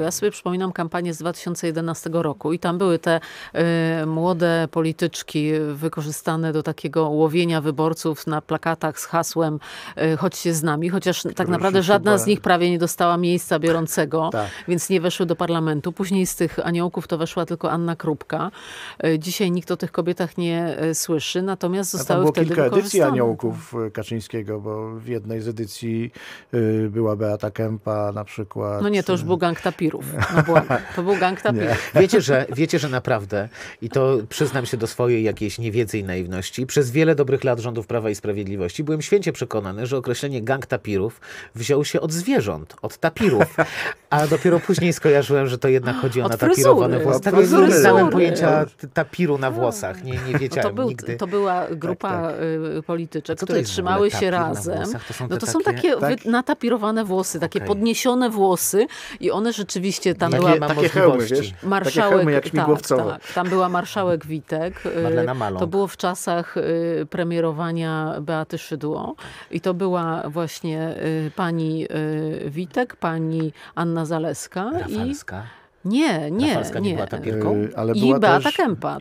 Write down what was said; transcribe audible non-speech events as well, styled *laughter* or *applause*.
Ja sobie przypominam kampanię z 2011 roku i tam były te y, młode polityczki wykorzystane do takiego łowienia wyborców na plakatach z hasłem y, chodźcie z nami, chociaż tak naprawdę żadna z nich prawie nie dostała miejsca biorącego, *laughs* tak. więc nie weszły do parlamentu. Później z tych aniołków to weszła tylko Anna Krupka. Y, dzisiaj nikt o tych kobietach nie y, słyszy, natomiast zostały A tam było wtedy kilka edycji aniołków y, Kaczyńskiego, bo w jednej z edycji y, była Beata Kępa na przykład. No nie, to już był gang tapir tapirów. No To był gang *laughs* tapirów. Wiecie że, wiecie, że naprawdę, i to przyznam się do swojej jakiejś niewiedzy i naiwności, przez wiele dobrych lat rządów Prawa i Sprawiedliwości byłem święcie przekonany, że określenie gang tapirów wziął się od zwierząt, od tapirów. A dopiero później skojarzyłem, że to jednak chodzi o natapirowane włosy. Tak, nie znałem pojęcia tapiru na włosach. Nie, nie no wiedziałem to był, nigdy. To była tak, grupa tak, tak. polityczek, które trzymały się razem. to no to takie... są takie tak? natapirowane włosy, takie okay. podniesione włosy i one rzeczywiście rzeczywiście tam takie, była takie marszałek, takie hełmy jak tak, śmigłowcowe. Tak, tak, tam była marszałek Witek. *laughs* To było w czasach y, premierowania Beaty Szydło i to była właśnie y, pani y, Witek, pani Anna Zaleska. Rafalska? I... Nie, nie. Rafalska nie, nie była tapirką? I była Beata też... Kępa.